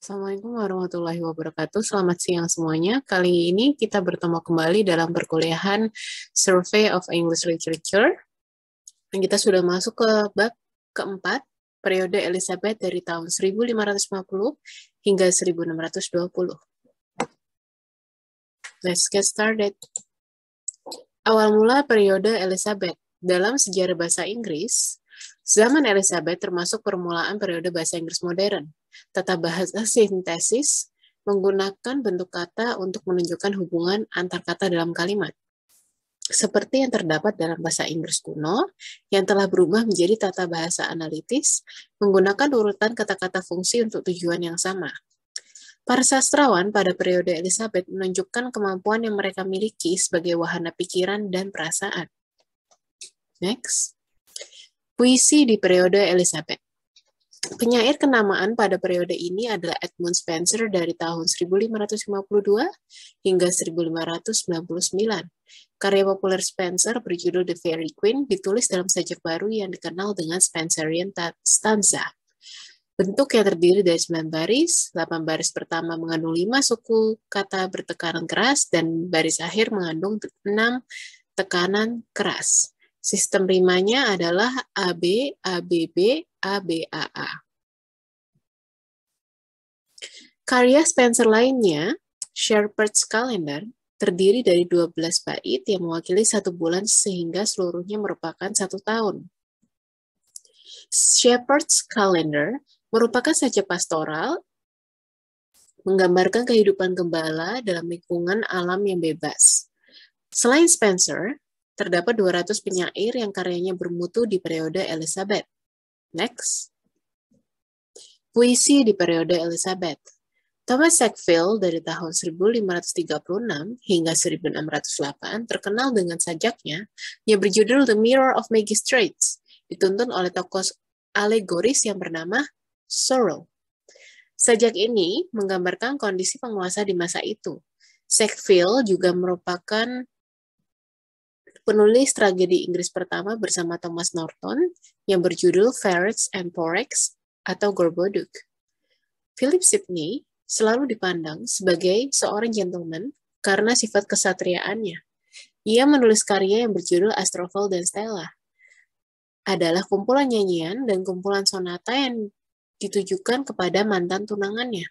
Assalamualaikum warahmatullahi wabarakatuh. Selamat siang semuanya. Kali ini kita bertemu kembali dalam perkuliahan Survey of English Literature. Kita sudah masuk ke bab keempat, periode Elizabeth dari tahun 1550 hingga 1620. Let's get started. Awal mula periode Elizabeth. Dalam sejarah bahasa Inggris, zaman Elizabeth termasuk permulaan periode bahasa Inggris modern Tata bahasa sintesis menggunakan bentuk kata untuk menunjukkan hubungan antar kata dalam kalimat. Seperti yang terdapat dalam bahasa Inggris kuno, yang telah berubah menjadi tata bahasa analitis, menggunakan urutan kata-kata fungsi untuk tujuan yang sama. Para sastrawan pada periode Elizabeth menunjukkan kemampuan yang mereka miliki sebagai wahana pikiran dan perasaan. Next. Puisi di periode Elizabeth. Penyair kenamaan pada periode ini adalah Edmund Spencer dari tahun 1552 hingga 1599. Karya populer Spencer berjudul The Fairy Queen ditulis dalam sajak baru yang dikenal dengan Spencerian Stanza. Bentuk yang terdiri dari 9 baris, 8 baris pertama mengandung 5 suku kata bertekanan keras, dan baris akhir mengandung 6 tekanan keras. Sistem rimanya adalah AB, ABB, ABAA. Karya Spencer lainnya, Shepherd's Calendar, terdiri dari 12 bait yang mewakili satu bulan sehingga seluruhnya merupakan satu tahun. Shepherd's Calendar merupakan saja pastoral, menggambarkan kehidupan gembala dalam lingkungan alam yang bebas. Selain Spencer, terdapat 200 penyair yang karyanya bermutu di periode Elizabeth. Next. Puisi di periode Elizabeth. Thomas Sackville dari tahun 1536 hingga 1608 terkenal dengan sajaknya yang berjudul The Mirror of Magistrates, dituntun oleh tokoh alegoris yang bernama Sorrow. Sajak ini menggambarkan kondisi penguasa di masa itu. Sackville juga merupakan penulis tragedi Inggris pertama bersama Thomas Norton yang berjudul Ferrets and Porex atau Gorboduc. Philip Sidney selalu dipandang sebagai seorang gentleman karena sifat kesatriaannya. Ia menulis karya yang berjudul Astrophil dan Stella. Adalah kumpulan nyanyian dan kumpulan sonata yang ditujukan kepada mantan tunangannya.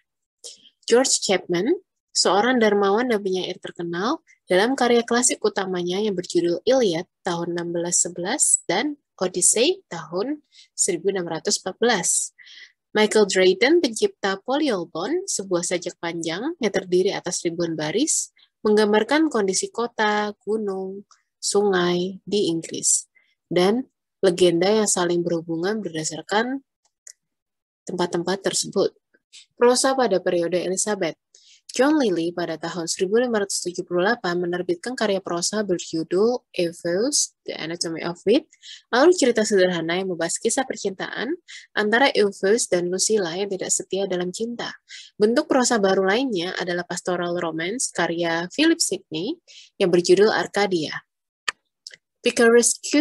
George Chapman, seorang dermawan dan penyair terkenal, dalam karya klasik utamanya yang berjudul Iliad tahun 1611 dan Odyssey tahun 1614. Michael Drayton, pencipta Polyolbon, sebuah sajak panjang yang terdiri atas ribuan baris, menggambarkan kondisi kota, gunung, sungai di Inggris, dan legenda yang saling berhubungan berdasarkan tempat-tempat tersebut. Prosa pada periode Elizabeth John Lilly pada tahun 1578 menerbitkan karya prosa berjudul *Evels The Anatomy of Wit, lalu cerita sederhana yang membahas kisah percintaan antara Evels dan Lucilla yang tidak setia dalam cinta. Bentuk prosa baru lainnya adalah pastoral romance karya Philip Sidney yang berjudul Arcadia. Picaresque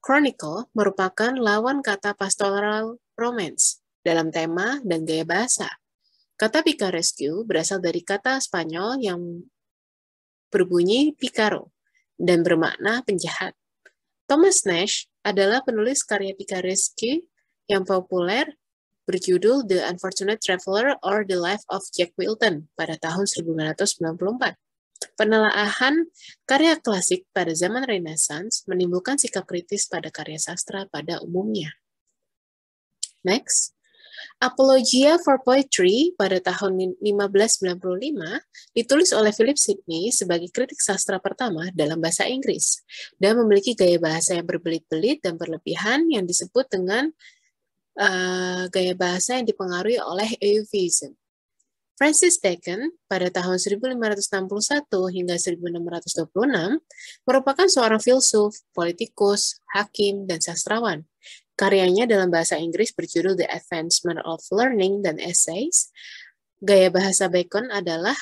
Chronicle merupakan lawan kata pastoral romance dalam tema dan gaya bahasa. Kata Pika berasal dari kata Spanyol yang berbunyi Picaro dan bermakna penjahat. Thomas Nash adalah penulis karya Picaresque yang populer berjudul The Unfortunate Traveler or The Life of Jack Wilton pada tahun 1994. Penelaahan karya klasik pada zaman Renaissance menimbulkan sikap kritis pada karya sastra pada umumnya. Next. Apologia for Poetry pada tahun 1595 ditulis oleh Philip Sidney sebagai kritik sastra pertama dalam bahasa Inggris dan memiliki gaya bahasa yang berbelit-belit dan berlebihan yang disebut dengan uh, gaya bahasa yang dipengaruhi oleh euphemism. Francis Bacon pada tahun 1561 hingga 1626 merupakan seorang filsuf, politikus, hakim, dan sastrawan Karyanya dalam bahasa Inggris berjudul The Advancement of Learning dan Essays. Gaya bahasa Bacon adalah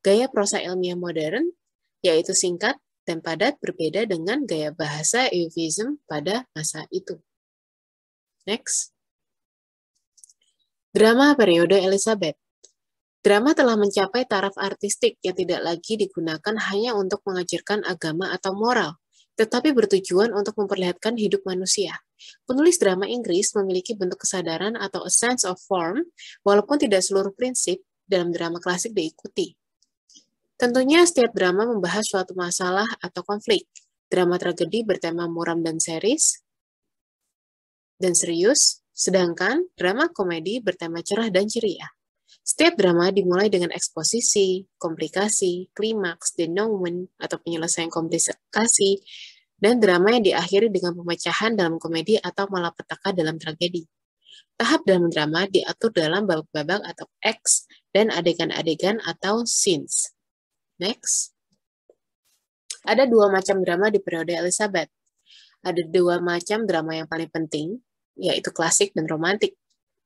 gaya prosa ilmiah modern, yaitu singkat dan padat berbeda dengan gaya bahasa Euphemism pada masa itu. Next. Drama periode Elizabeth Drama telah mencapai taraf artistik yang tidak lagi digunakan hanya untuk mengajarkan agama atau moral, tetapi bertujuan untuk memperlihatkan hidup manusia. Penulis drama Inggris memiliki bentuk kesadaran atau a sense of form, walaupun tidak seluruh prinsip dalam drama klasik diikuti. Tentunya setiap drama membahas suatu masalah atau konflik. Drama tragedi bertema muram dan seris, dan serius, sedangkan drama komedi bertema cerah dan ceria. Setiap drama dimulai dengan eksposisi, komplikasi, klimaks, denouement, atau penyelesaian komplikasi, dan drama yang diakhiri dengan pemecahan dalam komedi atau malapetaka dalam tragedi. Tahap dalam drama diatur dalam babak-babak atau X dan adegan-adegan atau scenes. Next. Ada dua macam drama di periode Elizabeth. Ada dua macam drama yang paling penting, yaitu klasik dan romantik.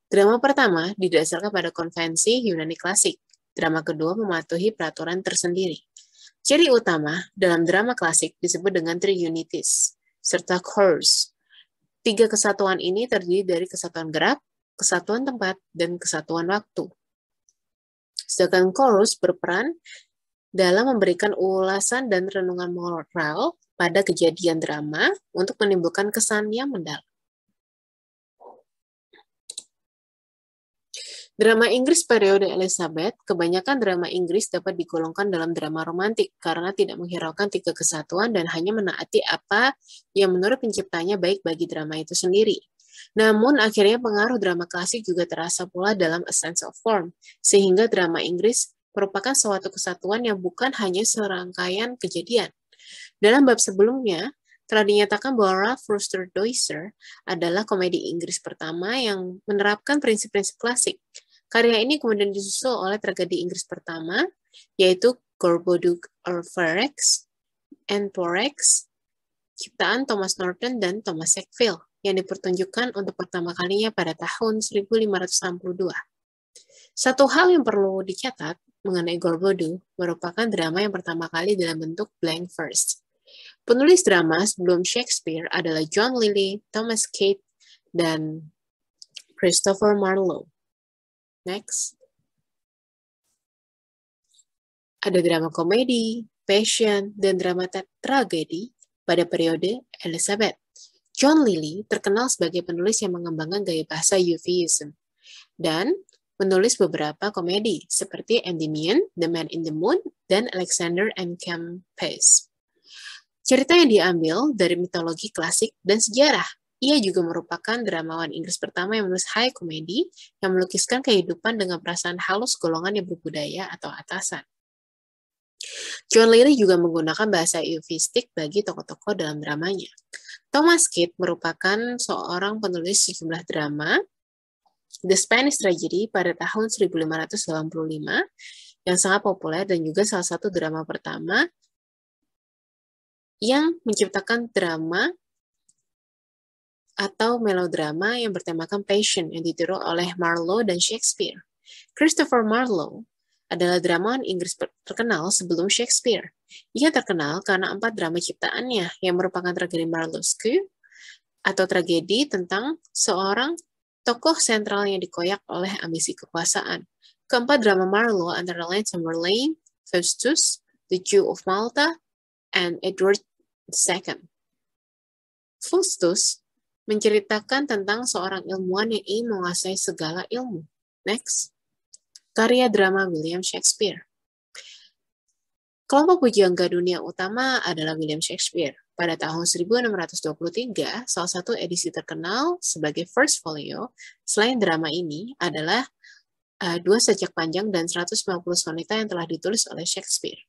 Drama pertama didasarkan pada konvensi Yunani klasik. Drama kedua mematuhi peraturan tersendiri. Ciri utama dalam drama klasik disebut dengan triunities, serta chorus. Tiga kesatuan ini terdiri dari kesatuan gerak, kesatuan tempat, dan kesatuan waktu. Sedangkan chorus berperan dalam memberikan ulasan dan renungan moral pada kejadian drama untuk menimbulkan kesan yang mendalam. Drama Inggris periode Elizabeth, kebanyakan drama Inggris dapat digolongkan dalam drama romantik karena tidak menghiraukan tiga kesatuan dan hanya menaati apa yang menurut penciptanya baik bagi drama itu sendiri. Namun akhirnya pengaruh drama klasik juga terasa pula dalam A Sense of Form, sehingga drama Inggris merupakan suatu kesatuan yang bukan hanya serangkaian kejadian. Dalam bab sebelumnya, telah dinyatakan bahwa Ralph Rooster Doyser adalah komedi Inggris pertama yang menerapkan prinsip-prinsip klasik. Karya ini kemudian disusul oleh tragedi Inggris pertama, yaitu Gorboduc or Forex and Porex, ciptaan Thomas Norton dan Thomas Sackville, yang dipertunjukkan untuk pertama kalinya pada tahun 1562. Satu hal yang perlu dicatat mengenai Gorboduc merupakan drama yang pertama kali dalam bentuk blank verse Penulis drama sebelum Shakespeare adalah John Lilly, Thomas Kate, dan Christopher Marlowe. Next. Ada drama komedi, passion, dan drama tragedi pada periode Elizabeth. John Lilly terkenal sebagai penulis yang mengembangkan gaya bahasa UVism dan menulis beberapa komedi seperti Endymion, The Man in the Moon, dan Alexander and Campes. Cerita yang diambil dari mitologi klasik dan sejarah. Ia juga merupakan dramawan Inggris pertama yang menulis high comedy yang melukiskan kehidupan dengan perasaan halus golongan yang berbudaya atau atasan. John Leary juga menggunakan bahasa eufistik bagi tokoh-tokoh dalam dramanya. Thomas Kidd merupakan seorang penulis sejumlah drama The Spanish Tragedy pada tahun 1585 yang sangat populer dan juga salah satu drama pertama yang menciptakan drama atau melodrama yang bertemakan passion yang ditiru oleh Marlowe dan Shakespeare. Christopher Marlowe adalah dramawan Inggris terkenal sebelum Shakespeare. Ia terkenal karena empat drama ciptaannya yang merupakan tragedi Marlowe's Marlowesque atau tragedi tentang seorang tokoh sentral yang dikoyak oleh ambisi kekuasaan. Keempat drama Marlowe antara lain Tamburlaine, Faustus, The Jew of Malta, and Edward Second, Faustus menceritakan tentang seorang ilmuwan yang ingin menguasai segala ilmu. Next, karya drama William Shakespeare. Kelompok pujangga dunia utama adalah William Shakespeare. Pada tahun 1623, salah satu edisi terkenal sebagai First Folio, selain drama ini, adalah uh, dua sejak panjang dan 150 sonita yang telah ditulis oleh Shakespeare.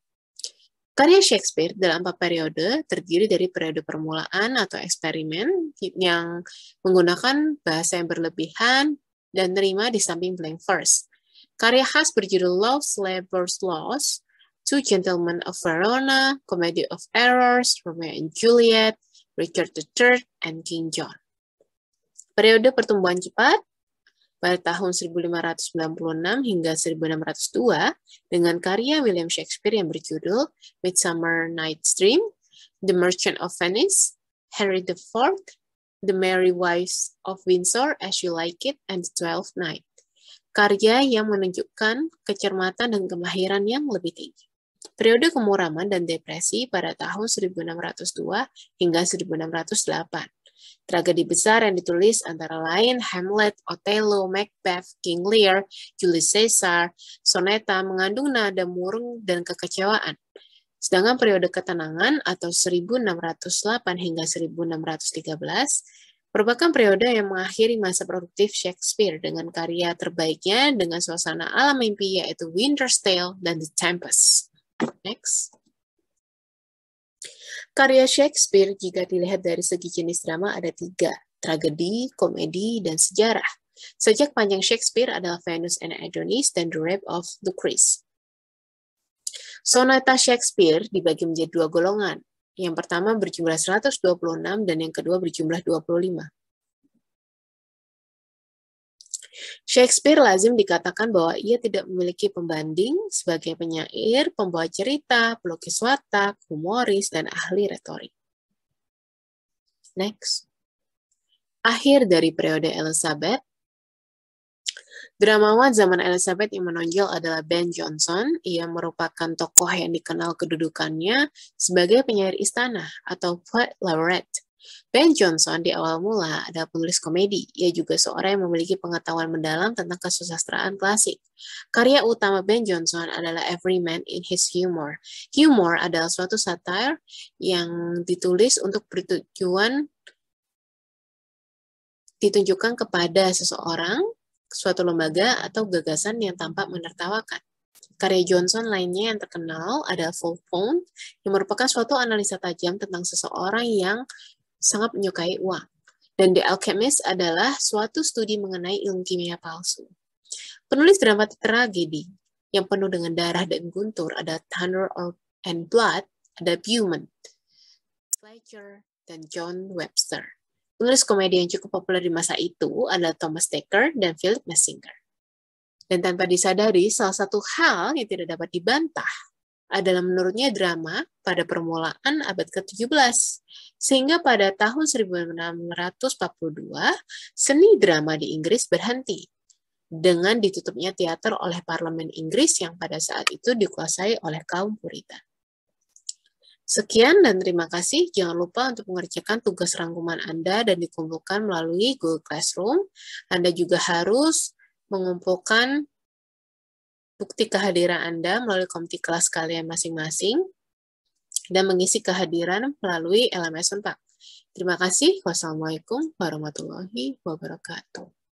Karya Shakespeare dalam empat periode terdiri dari periode permulaan atau eksperimen yang menggunakan bahasa yang berlebihan dan terima di samping blank verse. Karya khas berjudul Love's Labour's Lost, Two Gentlemen of Verona, Comedy of Errors, Romeo and Juliet, Richard III, and King John. Periode pertumbuhan cepat, pada tahun 1596 hingga 1602 dengan karya William Shakespeare yang berjudul Midsummer Night's Dream, The Merchant of Venice, Henry IV, The Merry Wives of Windsor, As You Like It, and The Twelfth Night. Karya yang menunjukkan kecermatan dan kemahiran yang lebih tinggi. Periode kemuraman dan depresi pada tahun 1602 hingga 1608 Tragedi besar yang ditulis antara lain Hamlet, Othello, Macbeth, King Lear, Julius Caesar, Soneta mengandung nada murung dan kekecewaan. Sedangkan periode ketenangan atau 1608 hingga 1613 merupakan periode yang mengakhiri masa produktif Shakespeare dengan karya terbaiknya dengan suasana alam mimpi yaitu Winter's Tale dan The Tempest. Next. Karya Shakespeare jika dilihat dari segi jenis drama ada tiga, tragedi, komedi, dan sejarah. Sejak panjang Shakespeare adalah Venus and Adonis dan The Rape of Lucrece. Sonata Shakespeare dibagi menjadi dua golongan. Yang pertama berjumlah 126 dan yang kedua berjumlah 25. Shakespeare lazim dikatakan bahwa ia tidak memiliki pembanding sebagai penyair, pembawa cerita, pelukis watak, humoris, dan ahli retorik. Next. Akhir dari periode Elizabeth, Dramawan zaman Elizabeth yang menonjol adalah Ben Jonson. Ia merupakan tokoh yang dikenal kedudukannya sebagai penyair istana atau poet laureate Ben Johnson di awal mula adalah penulis komedi. Ia juga seorang yang memiliki pengetahuan mendalam tentang kesusastraan klasik. Karya utama Ben Johnson adalah Every Man in His Humor. Humor adalah suatu satire yang ditulis untuk bertujuan ditunjukkan kepada seseorang, suatu lembaga, atau gagasan yang tampak menertawakan. Karya Johnson lainnya yang terkenal adalah Full Phone, yang merupakan suatu analisa tajam tentang seseorang yang sangat menyukai uang. Dan The Alchemist adalah suatu studi mengenai ilmu kimia palsu. Penulis drama tragedi yang penuh dengan darah dan guntur ada Thunder and Blood, ada Buman, Fletcher, dan John Webster. Penulis komedi yang cukup populer di masa itu adalah Thomas Decker dan Philip Messinger. Dan tanpa disadari, salah satu hal yang tidak dapat dibantah adalah menurutnya drama pada permulaan abad ke-17. Sehingga pada tahun 1642, seni drama di Inggris berhenti dengan ditutupnya teater oleh parlemen Inggris yang pada saat itu dikuasai oleh kaum Puritan. Sekian dan terima kasih. Jangan lupa untuk mengerjakan tugas rangkuman Anda dan dikumpulkan melalui Google Classroom. Anda juga harus mengumpulkan bukti kehadiran Anda melalui komti kelas kalian masing-masing dan mengisi kehadiran melalui LMS Mentak. Terima kasih. Wassalamualaikum warahmatullahi wabarakatuh.